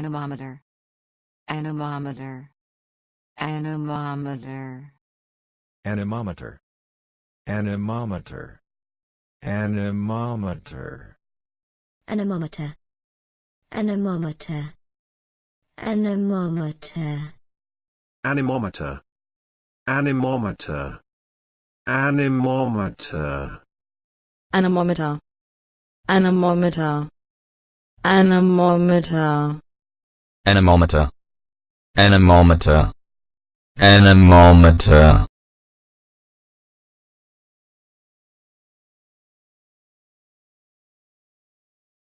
anemometer anemometer anemometer anemometer anemometer anemometer anemometer anemometer anemometer anemometer anemometer anemometer anemometer anemometer anemometer anemometer anemometer anemometer